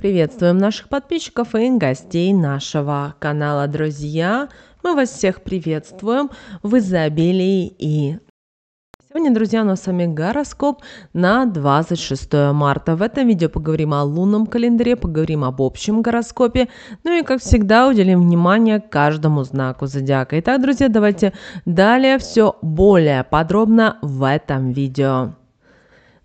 Приветствуем наших подписчиков и гостей нашего канала, друзья. Мы вас всех приветствуем в изобилии и Сегодня, друзья, у нас с вами гороскоп на 26 марта. В этом видео поговорим о лунном календаре, поговорим об общем гороскопе, ну и, как всегда, уделим внимание каждому знаку зодиака. Итак, друзья, давайте далее все более подробно в этом видео.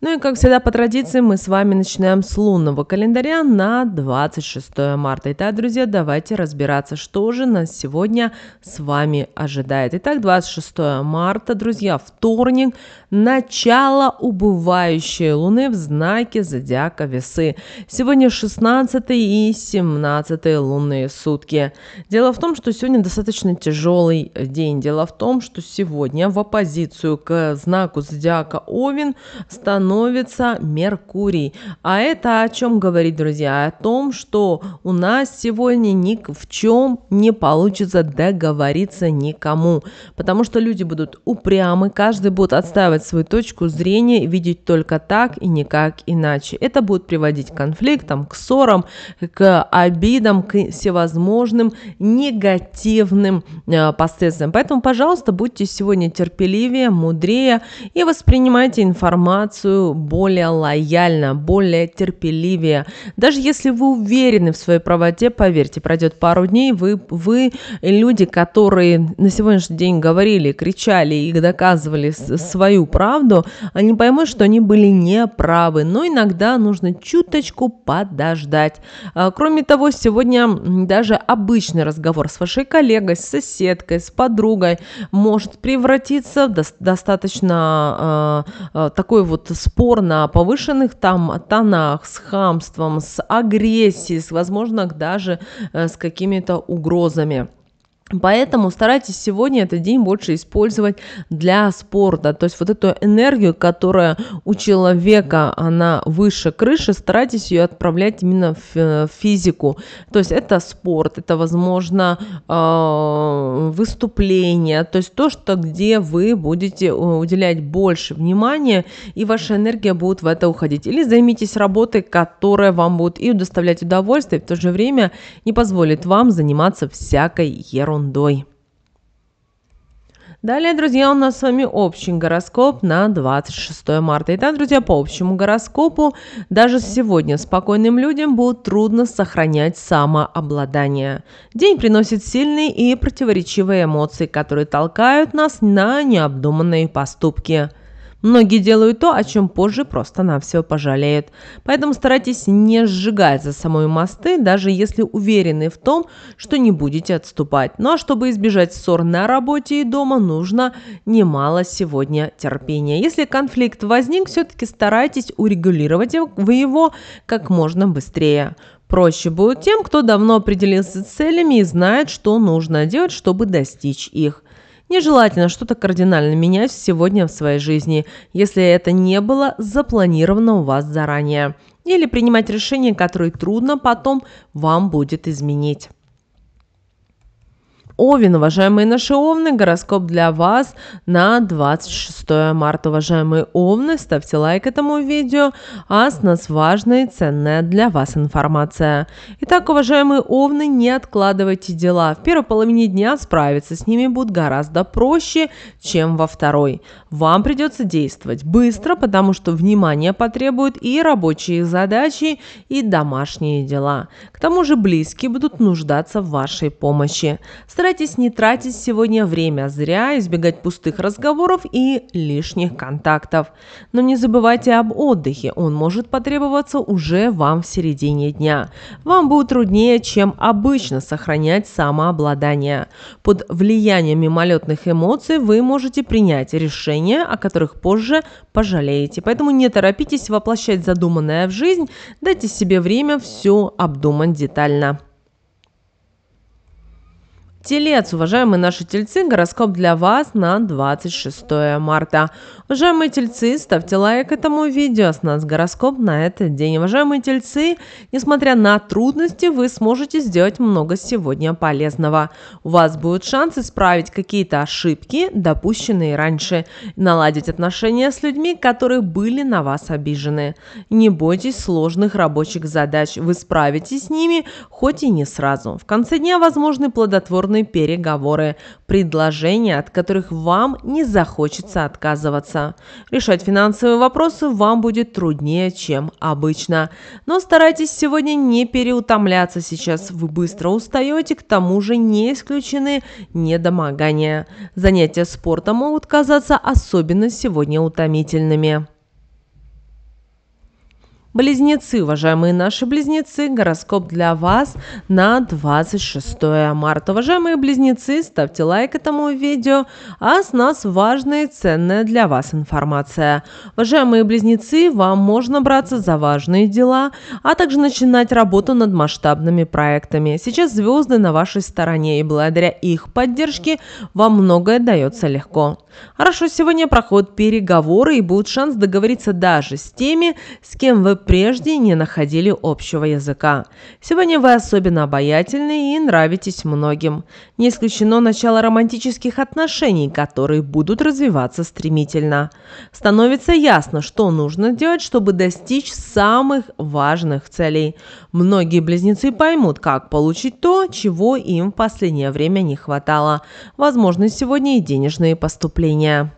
Ну и, как всегда, по традиции, мы с вами начинаем с лунного календаря на 26 марта. Итак, друзья, давайте разбираться, что же нас сегодня с вами ожидает. Итак, 26 марта, друзья, вторник, начало убывающей луны в знаке зодиака весы. Сегодня 16 и 17 лунные сутки. Дело в том, что сегодня достаточно тяжелый день. Дело в том, что сегодня в оппозицию к знаку зодиака Овен становится становится Меркурий. А это о чем говорит, друзья? О том, что у нас сегодня ни в чем не получится договориться никому. Потому что люди будут упрямы, каждый будет отстаивать свою точку зрения, видеть только так и никак иначе. Это будет приводить к конфликтам, к ссорам, к обидам, к всевозможным негативным э, последствиям. Поэтому, пожалуйста, будьте сегодня терпеливее, мудрее и воспринимайте информацию более лояльно, более терпеливее. Даже если вы уверены в своей правоте, поверьте, пройдет пару дней, вы, вы люди, которые на сегодняшний день говорили, кричали и доказывали свою правду, они поймут, что они были неправы, но иногда нужно чуточку подождать. А, кроме того, сегодня даже обычный разговор с вашей коллегой, с соседкой, с подругой может превратиться в достаточно э, такой вот спорно, о повышенных там тонах, с хамством, с агрессией, с, возможно, даже э, с какими-то угрозами. Поэтому старайтесь сегодня этот день больше использовать для спорта. То есть вот эту энергию, которая у человека, она выше крыши, старайтесь ее отправлять именно э, в физику. То есть это спорт, это, возможно, а, выступление. То есть то, что где вы будете уделять больше внимания, и ваша энергия будет в это уходить. Или займитесь работой, которая вам будет и доставлять удовольствие, и в то же время не позволит вам заниматься всякой ерундой ерундой. Далее, друзья, у нас с вами общий гороскоп на 26 марта. Итак, друзья, по общему гороскопу даже сегодня спокойным людям будет трудно сохранять самообладание. День приносит сильные и противоречивые эмоции, которые толкают нас на необдуманные поступки – Многие делают то, о чем позже просто-навсего пожалеют. Поэтому старайтесь не сжигать за самой мосты, даже если уверены в том, что не будете отступать. Ну а чтобы избежать ссор на работе и дома, нужно немало сегодня терпения. Если конфликт возник, все-таки старайтесь урегулировать вы его как можно быстрее. Проще будет тем, кто давно определился с целями и знает, что нужно делать, чтобы достичь их. Нежелательно что-то кардинально менять сегодня в своей жизни, если это не было запланировано у вас заранее. Или принимать решения, которые трудно потом вам будет изменить. Овен, уважаемые наши овны, гороскоп для вас на 26 марта. Уважаемые овны, ставьте лайк этому видео, а с нас важная и ценная для вас информация. Итак, уважаемые овны, не откладывайте дела. В первой половине дня справиться с ними будет гораздо проще, чем во второй. Вам придется действовать быстро, потому что внимание потребуют и рабочие задачи, и домашние дела. К тому же близкие будут нуждаться в вашей помощи. Старайтесь не тратить сегодня время зря, избегать пустых разговоров и лишних контактов. Но не забывайте об отдыхе, он может потребоваться уже вам в середине дня. Вам будет труднее, чем обычно, сохранять самообладание. Под влиянием мимолетных эмоций вы можете принять решения, о которых позже пожалеете. Поэтому не торопитесь воплощать задуманное в жизнь, дайте себе время все обдумать детально. Телец, уважаемые наши тельцы, гороскоп для вас на 26 марта. Уважаемые тельцы, ставьте лайк этому видео, с нас гороскоп на этот день. Уважаемые тельцы, несмотря на трудности, вы сможете сделать много сегодня полезного. У вас будет шанс исправить какие-то ошибки, допущенные раньше, наладить отношения с людьми, которые были на вас обижены. Не бойтесь сложных рабочих задач, вы справитесь с ними, хоть и не сразу. В конце дня возможны плодотворные повторные переговоры, предложения, от которых вам не захочется отказываться. Решать финансовые вопросы вам будет труднее, чем обычно. Но старайтесь сегодня не переутомляться сейчас, вы быстро устаете, к тому же не исключены недомогания. Занятия спортом могут казаться особенно сегодня утомительными. Близнецы, уважаемые наши близнецы, гороскоп для вас на 26 марта. Уважаемые близнецы, ставьте лайк этому видео, а с нас важная и ценная для вас информация. Уважаемые близнецы, вам можно браться за важные дела, а также начинать работу над масштабными проектами. Сейчас звезды на вашей стороне, и благодаря их поддержке вам многое дается легко. Хорошо, сегодня проходят переговоры и будет шанс договориться даже с теми, с кем вы прежде не находили общего языка. Сегодня вы особенно обаятельны и нравитесь многим. Не исключено начало романтических отношений, которые будут развиваться стремительно. Становится ясно, что нужно делать, чтобы достичь самых важных целей. Многие близнецы поймут, как получить то, чего им в последнее время не хватало. Возможно, сегодня и денежные поступления.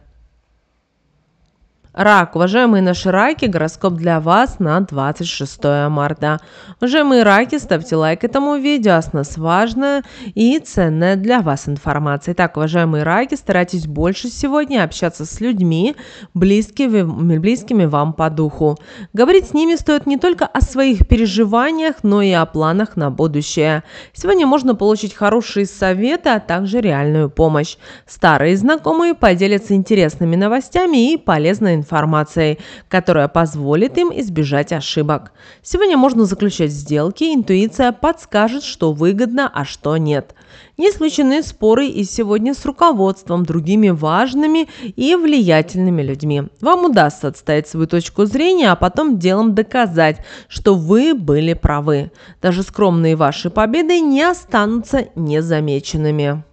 Рак, уважаемые наши раки, гороскоп для вас на 26 марта. Уважаемые раки, ставьте лайк этому видео, с нас важная и ценная для вас информация. Итак, уважаемые раки, старайтесь больше сегодня общаться с людьми, близкими, близкими вам по духу. Говорить с ними стоит не только о своих переживаниях, но и о планах на будущее. Сегодня можно получить хорошие советы, а также реальную помощь. Старые знакомые поделятся интересными новостями и полезной информацией информацией, которая позволит им избежать ошибок. Сегодня можно заключать сделки, интуиция подскажет, что выгодно, а что нет. Не исключены споры и сегодня с руководством, другими важными и влиятельными людьми. Вам удастся отстоять свою точку зрения, а потом делом доказать, что вы были правы. Даже скромные ваши победы не останутся незамеченными.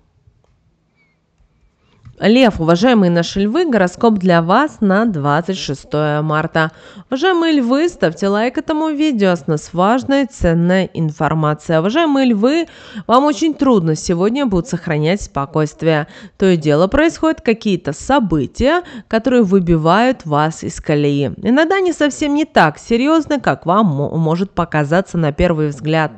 Лев, уважаемые наши львы, гороскоп для вас на 26 марта. Уважаемые львы, ставьте лайк этому видео, с нас важная ценная информация. Уважаемые львы, вам очень трудно сегодня будет сохранять спокойствие. То и дело происходят какие-то события, которые выбивают вас из колеи. Иногда они совсем не так серьезны, как вам может показаться на первый взгляд.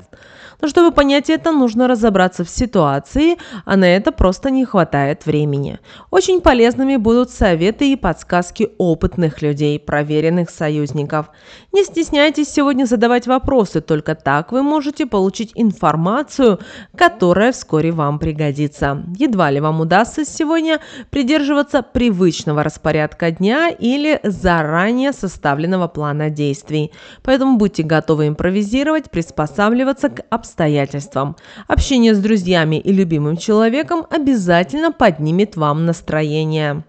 Но чтобы понять это, нужно разобраться в ситуации, а на это просто не хватает времени. Очень полезными будут советы и подсказки опытных людей, проверенных союзников. Не стесняйтесь сегодня задавать вопросы, только так вы можете получить информацию, которая вскоре вам пригодится. Едва ли вам удастся сегодня придерживаться привычного распорядка дня или заранее составленного плана действий. Поэтому будьте готовы импровизировать, приспосабливаться к обстоятельствам обстоятельствам. Общение с друзьями и любимым человеком обязательно поднимет вам настроение.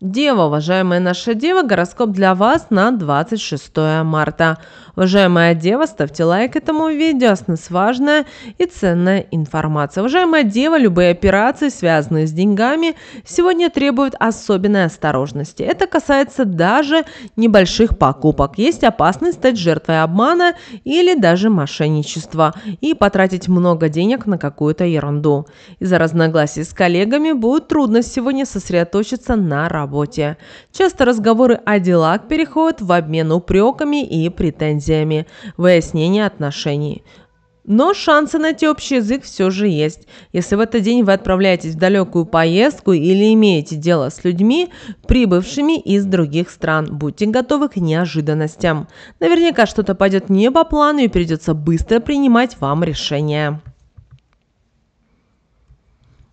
Дева, уважаемая наша дева, гороскоп для вас на 26 марта. Уважаемая дева, ставьте лайк этому видео, с нас важная и ценная информация. Уважаемая дева, любые операции, связанные с деньгами, сегодня требуют особенной осторожности. Это касается даже небольших покупок. Есть опасность стать жертвой обмана или даже мошенничества и потратить много денег на какую-то ерунду. Из-за разногласий с коллегами будет трудно сегодня сосредоточиться на работе работе. Часто разговоры о делах переходят в обмен упреками и претензиями, выяснение отношений. Но шансы найти общий язык все же есть. Если в этот день вы отправляетесь в далекую поездку или имеете дело с людьми, прибывшими из других стран, будьте готовы к неожиданностям. Наверняка что-то пойдет не по плану и придется быстро принимать вам решение.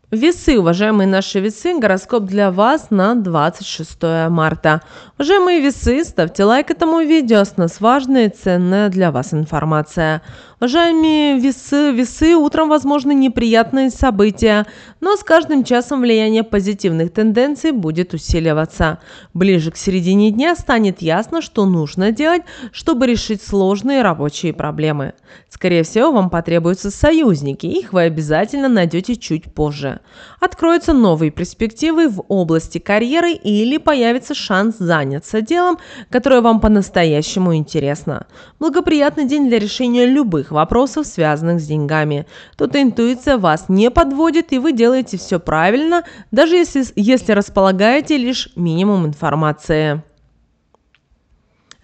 Весы, уважаемые наши весы, гороскоп для вас на 26 марта. Уважаемые весы, ставьте лайк этому видео, с нас важная и ценная для вас информация. Уважаемые весы, весы, утром возможны неприятные события, но с каждым часом влияние позитивных тенденций будет усиливаться. Ближе к середине дня станет ясно, что нужно делать, чтобы решить сложные рабочие проблемы. Скорее всего, вам потребуются союзники, их вы обязательно найдете чуть позже. Откроются новые перспективы в области карьеры или появится шанс заняться делом, которое вам по-настоящему интересно. Благоприятный день для решения любых больших вопросов, связанных с деньгами. Тут интуиция вас не подводит, и вы делаете все правильно, даже если, если располагаете лишь минимум информации.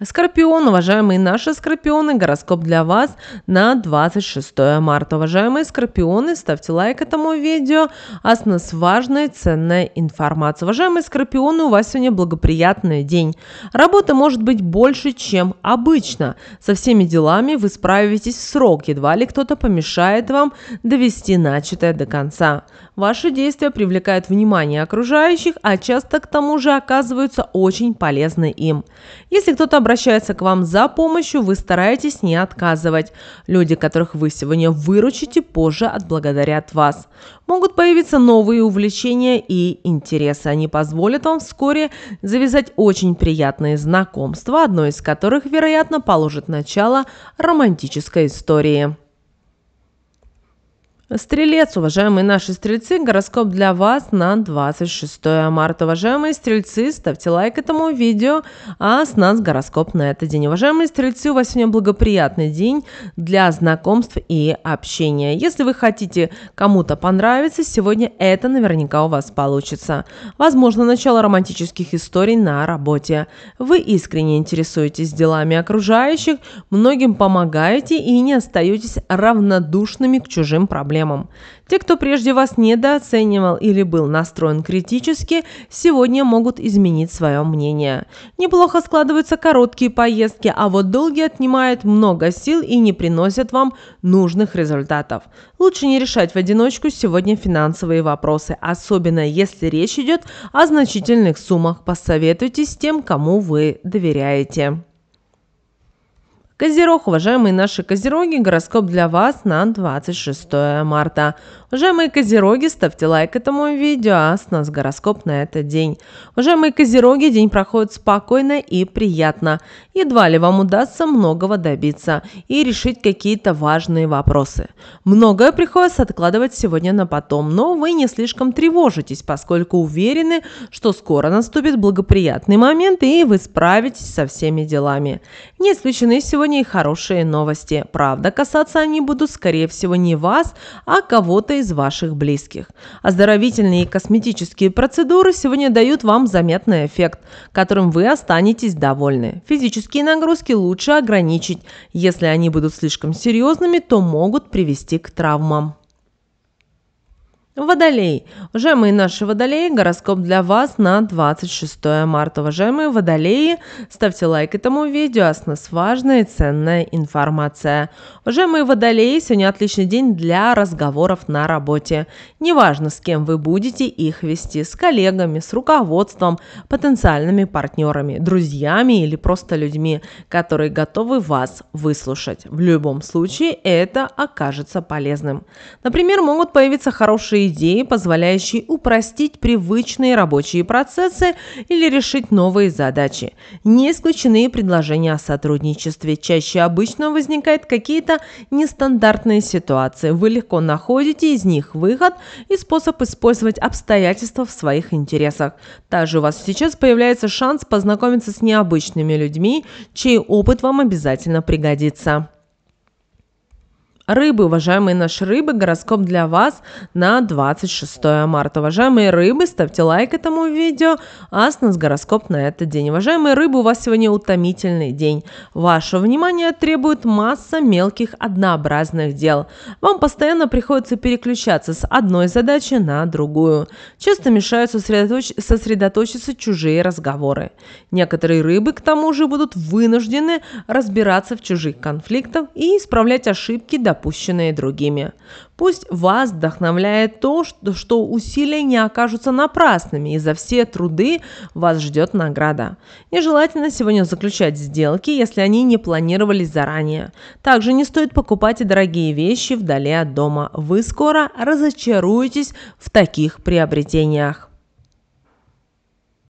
Скорпион, уважаемые наши скорпионы, гороскоп для вас на 26 марта. Уважаемые скорпионы, ставьте лайк этому видео, а с нас важная ценная информация. Уважаемые скорпионы, у вас сегодня благоприятный день. Работа может быть больше, чем обычно. Со всеми делами вы справитесь в срок, едва ли кто-то помешает вам довести начатое до конца. Ваши действия привлекают внимание окружающих, а часто к тому же оказываются очень полезны им. Если кто-то обращается обращается к вам за помощью, вы стараетесь не отказывать. Люди, которых вы сегодня выручите, позже отблагодарят вас. Могут появиться новые увлечения и интересы. Они позволят вам вскоре завязать очень приятные знакомства, одно из которых, вероятно, положит начало романтической истории. Стрелец, уважаемые наши стрельцы, гороскоп для вас на 26 марта. Уважаемые стрельцы, ставьте лайк этому видео, а с нас гороскоп на этот день. Уважаемые стрельцы, у вас сегодня благоприятный день для знакомств и общения. Если вы хотите кому-то понравиться, сегодня это наверняка у вас получится. Возможно, начало романтических историй на работе. Вы искренне интересуетесь делами окружающих, многим помогаете и не остаетесь равнодушными к чужим проблемам проблемам. Те, кто прежде вас недооценивал или был настроен критически, сегодня могут изменить свое мнение. Неплохо складываются короткие поездки, а вот долгие отнимают много сил и не приносят вам нужных результатов. Лучше не решать в одиночку сегодня финансовые вопросы, особенно если речь идет о значительных суммах. Посоветуйтесь с тем, кому вы доверяете. Козерог, уважаемые наши козероги, гороскоп для вас на 26 марта. Уважаемые козероги, ставьте лайк этому видео, а с нас гороскоп на этот день. Уважаемые козероги, день проходит спокойно и приятно. Едва ли вам удастся многого добиться и решить какие-то важные вопросы. Многое приходится откладывать сегодня на потом, но вы не слишком тревожитесь, поскольку уверены, что скоро наступит благоприятный момент и вы справитесь со всеми делами. Не исключены сегодня и хорошие новости. Правда, касаться они будут, скорее всего, не вас, а кого-то из из ваших близких. Оздоровительные и косметические процедуры сегодня дают вам заметный эффект, которым вы останетесь довольны. Физические нагрузки лучше ограничить. Если они будут слишком серьезными, то могут привести к травмам. Водолей. Уважаемые наши водолеи, гороскоп для вас на 26 марта. Уважаемые водолеи, ставьте лайк этому видео, а с нас важная и ценная информация. Уважаемые водолеи, сегодня отличный день для разговоров на работе. Неважно, с кем вы будете их вести, с коллегами, с руководством, потенциальными партнерами, друзьями или просто людьми, которые готовы вас выслушать. В любом случае это окажется полезным. Например, могут появиться хорошие новые идеи, позволяющие упростить привычные рабочие процессы или решить новые задачи. Не исключены предложения о сотрудничестве. Чаще обычно возникают какие-то нестандартные ситуации. Вы легко находите из них выход и способ использовать обстоятельства в своих интересах. Также у вас сейчас появляется шанс познакомиться с необычными людьми, чей опыт вам обязательно пригодится. Рыбы, уважаемые наши рыбы, гороскоп для вас на 26 марта. Уважаемые рыбы, ставьте лайк этому видео, а с нас гороскоп на этот день. Уважаемые рыбы, у вас сегодня утомительный день. Ваше внимание требует масса мелких однообразных дел. Вам постоянно приходится переключаться с одной задачи на другую. Часто мешают сосредоточ... сосредоточиться чужие разговоры. Некоторые рыбы, к тому же, будут вынуждены разбираться в чужих конфликтах и исправлять ошибки, до допущенные другими. Пусть вас вдохновляет то, что усилия не окажутся напрасными, и за все труды вас ждет награда. Нежелательно сегодня заключать сделки, если они не планировались заранее. Также не стоит покупать и дорогие вещи вдали от дома. Вы скоро разочаруетесь в таких приобретениях.